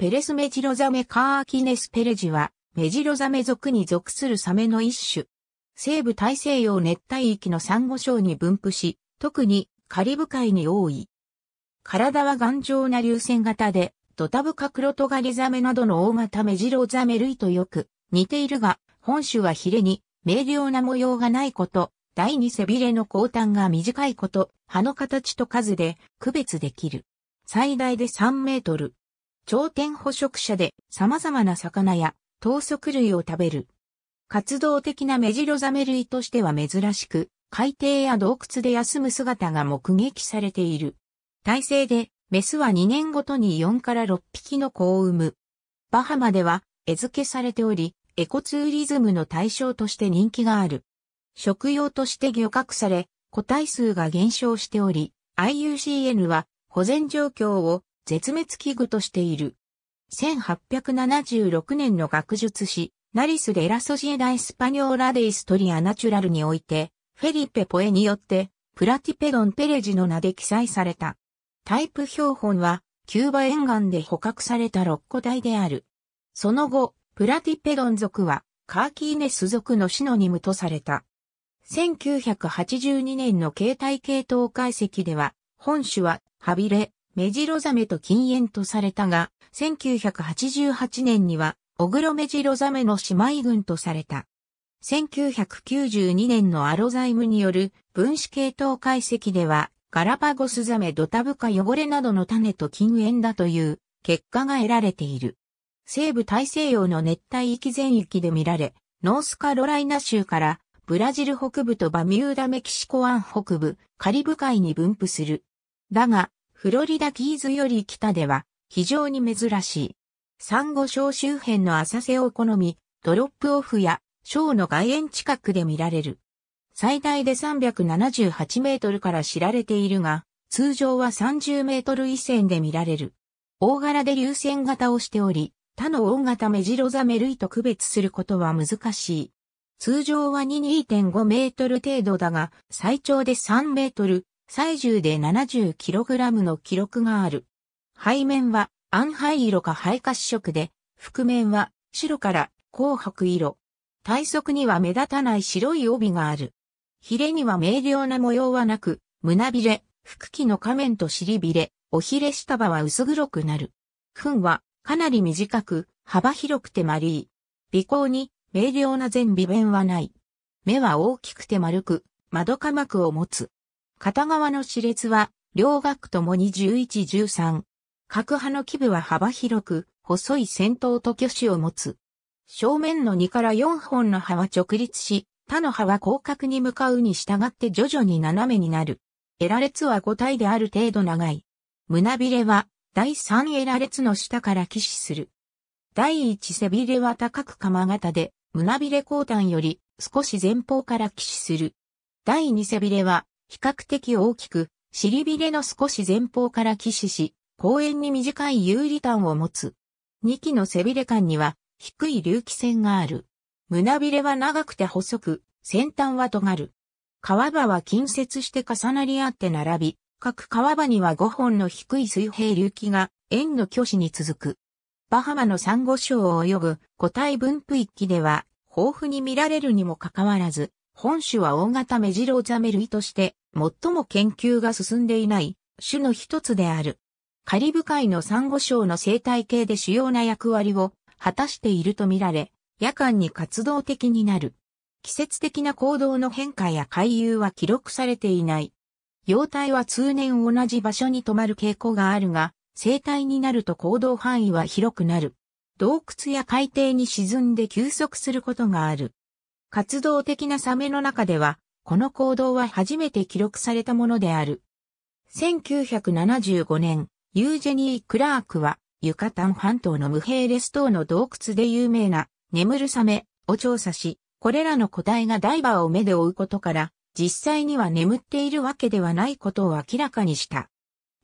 ペレスメジロザメカーキネスペレジは、メジロザメ属に属するサメの一種。西部大西洋熱帯域のサンゴ礁に分布し、特にカリブ海に多い。体は頑丈な流線型で、ドタブカクロトガリザメなどの大型メジロザメ類とよく似ているが、本種はヒレに明瞭な模様がないこと、第二背びれの後端が短いこと、葉の形と数で区別できる。最大で3メートル、頂点捕食者で様々な魚や等足類を食べる。活動的なメジロザメ類としては珍しく、海底や洞窟で休む姿が目撃されている。体制で、メスは2年ごとに4から6匹の子を産む。バハマでは、餌付けされており、エコツーリズムの対象として人気がある。食用として漁獲され、個体数が減少しており、IUCN は保全状況を絶滅危惧としている。1876年の学術誌、ナリス・デ・ラ・ソシエダ・エスパニョーラ・デ・イストリア・ナチュラルにおいて、フェリペ・ポエによって、プラティペドン・ペレジの名で記載された。タイプ標本は、キューバ沿岸で捕獲された6個体である。その後、プラティペドン族は、カーキーネス族のシノニムとされた。1982年の形態系統解析では、本種は、ハビレ、メジロザメと禁煙とされたが、1988年には、オグロメジロザメの姉妹群とされた。1992年のアロザイムによる分子系統解析では、ガラパゴスザメドタブカ汚れなどの種と禁煙だという結果が得られている。西部大西洋の熱帯域全域で見られ、ノースカロライナ州からブラジル北部とバミューダメキシコ湾北部、カリブ海に分布する。だが、フロリダキーズより北では非常に珍しい。サンゴ礁周辺の浅瀬を好み、ドロップオフやショーの外縁近くで見られる。最大で378メートルから知られているが、通常は30メートル以線で見られる。大柄で流線型をしており、他の大型メジロザメ類と区別することは難しい。通常は2 2.5メートル程度だが、最長で3メートル、最重で 70kg の記録がある。背面は暗灰色か灰褐色で、覆面は白から紅白色。体側には目立たない白い帯がある。ヒレには明瞭な模様はなく、胸びれ、腹器の仮面と尻びれ、おひれ下場は薄黒くなる。糞はかなり短く、幅広くて丸い。鼻孔に明瞭な前鼻弁はない。目は大きくて丸く、窓科膜を持つ。片側の熾列は、両学ともに11-13。各派の基部は幅広く、細い先頭と挙手を持つ。正面の2から4本の刃は直立し、他の刃は広角に向かうに従って徐々に斜めになる。エラ列は5体である程度長い。胸びれは第3エラ列の下から起死する。第1背びれは高く釜型で、胸びれ後端より少し前方から起死する。第2背びれは比較的大きく、尻びれの少し前方から起死し、公園に短い有利端を持つ。2機の背びれ間には低い隆起線がある。胸びれは長くて細く、先端は尖る。川場は近接して重なり合って並び、各川場には5本の低い水平隆起が円の巨子に続く。バハマのサンゴ礁を及ぶ個体分布域では豊富に見られるにもかかわらず、本種は大型メジロザメ類として最も研究が進んでいない種の一つである。カリブ海のサンゴ礁の生態系で主要な役割を果たしているとみられ、夜間に活動的になる。季節的な行動の変化や回遊は記録されていない。幼体は通年同じ場所に止まる傾向があるが、生態になると行動範囲は広くなる。洞窟や海底に沈んで休息することがある。活動的なサメの中では、この行動は初めて記録されたものである。1975年、ユージェニー・クラークは、ユカタン半島のムヘーレス島の洞窟で有名な、眠るサメを調査し、これらの個体がダイバーを目で追うことから、実際には眠っているわけではないことを明らかにした。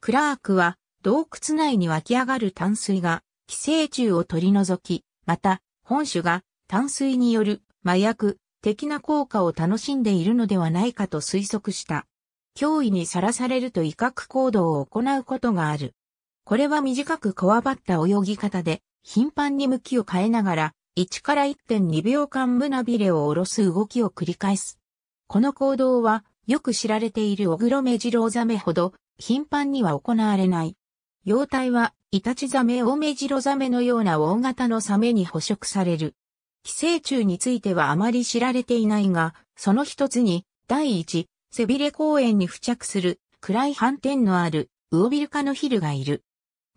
クラークは、洞窟内に湧き上がる淡水が、寄生虫を取り除き、また、本種が淡水による麻薬、的な効果を楽しんでいるのではないかと推測した。脅威にさらされると威嚇行動を行うことがある。これは短くこわばった泳ぎ方で、頻繁に向きを変えながら、1から1.2秒間胸びれを下ろす動きを繰り返す。この行動は、よく知られているオグロメジロウザメほど、頻繁には行われない。幼体は、イタチザメオメジロザメのような大型のサメに捕食される。寄生虫についてはあまり知られていないが、その一つに、第一、背びれ公園に付着する暗い斑点のあるウオビルカのヒルがいる。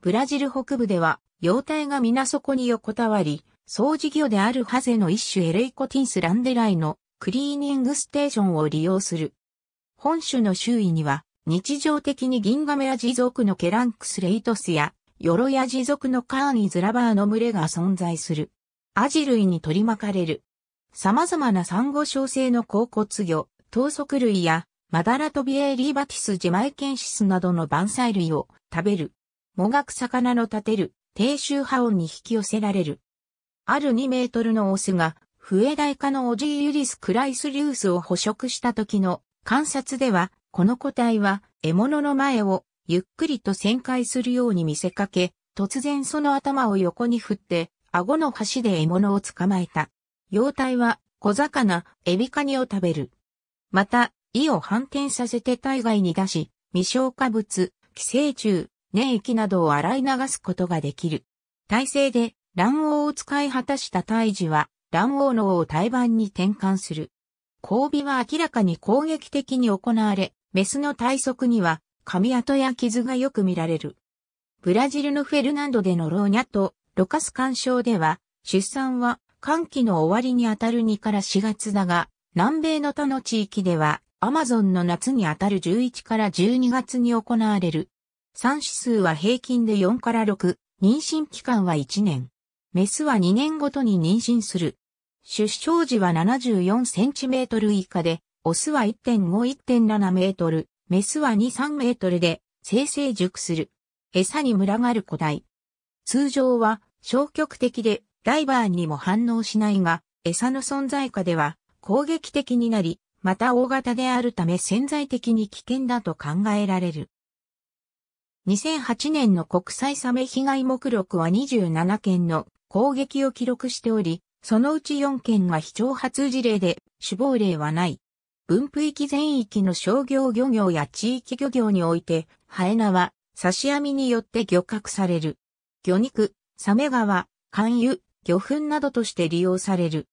ブラジル北部では、幼体が皆底に横たわり、掃除魚であるハゼの一種エレイコティンスランデライのクリーニングステーションを利用する。本種の周囲には、日常的にギンガメアジ属のケランクスレイトスや、ヨロヤジ続のカーニズラバーの群れが存在する。アジ類に取り巻かれる。様々なサンゴ性の甲骨魚、等足類や、マダラトビエーリーバティスジマイケンシスなどの盆栽類を食べる。もがく魚の立てる、低周波音に引き寄せられる。ある2メートルのオスが、笛台科のオジーユリス・クライスリウスを捕食した時の観察では、この個体は獲物の前をゆっくりと旋回するように見せかけ、突然その頭を横に振って顎の箸で獲物を捕まえた。幼体は小魚、エビカニを食べる。また、胃を反転させて体外に出し、未消化物、寄生虫、粘液などを洗い流すことができる。体制で卵黄を使い果たした胎児は卵黄のを胎盤に転換する。交尾は明らかに攻撃的に行われ、メスの体側には髪跡や傷がよく見られる。ブラジルのフェルナンドでのローニャとロカス干渉では、出産は寒気の終わりにあたる2から4月だが、南米の他の地域では、アマゾンの夏にあたる11から12月に行われる。産子数は平均で4から6、妊娠期間は1年。メスは2年ごとに妊娠する。出生時は74センチメートル以下で、オスは1.5-1.7メートル、メスは2-3メートルで、生成熟する。餌に群がる個体。通常は消極的でライバーにも反応しないが、餌の存在下では攻撃的になり、また大型であるため潜在的に危険だと考えられる。2008年の国際サメ被害目録は27件の攻撃を記録しており、そのうち4件が非常発事例で死亡例はない。分布域全域の商業漁業や地域漁業において、ハエナは刺し網によって漁獲される。魚肉、サメ川、寒油、魚粉などとして利用される。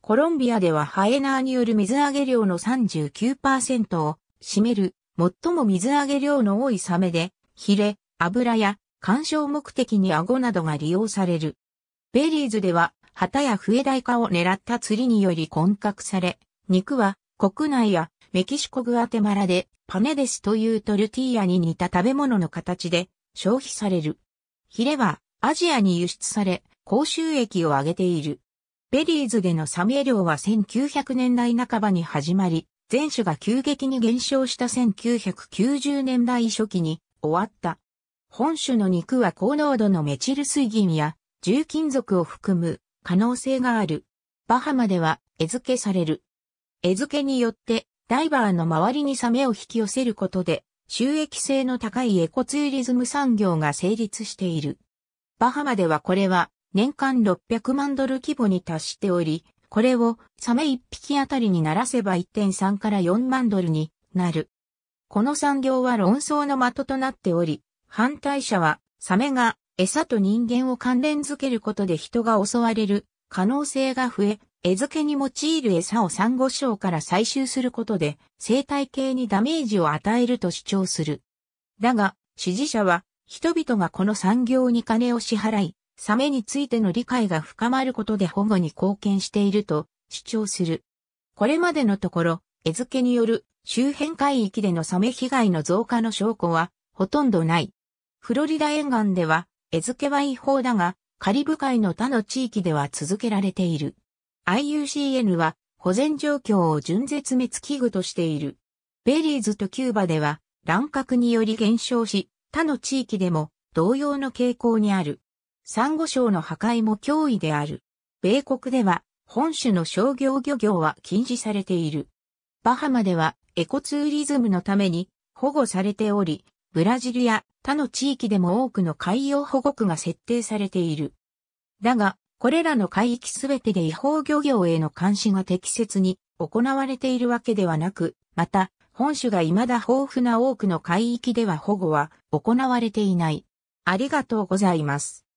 コロンビアではハエナーによる水揚げ量の39%を占める最も水揚げ量の多いサメで、ヒレ、油や干渉目的に顎などが利用される。ベリーズでは旗や笛代化を狙った釣りにより混獲され、肉は国内やメキシコグアテマラでパネデスというトルティーヤに似た食べ物の形で消費される。ヒレはアジアに輸出され、高収益を上げている。ベリーズでのサメ量は1900年代半ばに始まり、全種が急激に減少した1990年代初期に終わった。本種の肉は高濃度のメチル水銀や重金属を含む可能性がある。バハマでは餌付けされる。餌付けによってダイバーの周りにサメを引き寄せることで収益性の高いエコツーリズム産業が成立している。バハマではこれは年間600万ドル規模に達しており、これをサメ1匹あたりにならせば1.3から4万ドルになる。この産業は論争の的となっており、反対者はサメが餌と人間を関連づけることで人が襲われる可能性が増え、餌付けに用いる餌をサンゴ礁から採集することで生態系にダメージを与えると主張する。だが、支持者は人々がこの産業に金を支払い、サメについての理解が深まることで保護に貢献していると主張する。これまでのところ、餌付けによる周辺海域でのサメ被害の増加の証拠はほとんどない。フロリダ沿岸では餌付けは違法だが、カリブ海の他の地域では続けられている。IUCN は保全状況を純絶滅危惧としている。ベリーズとキューバでは乱獲により減少し、他の地域でも同様の傾向にある。サンゴ礁の破壊も脅威である。米国では本種の商業漁業は禁止されている。バハマではエコツーリズムのために保護されており、ブラジルや他の地域でも多くの海洋保護区が設定されている。だが、これらの海域すべてで違法漁業への監視が適切に行われているわけではなく、また、本種が未だ豊富な多くの海域では保護は行われていない。ありがとうございます。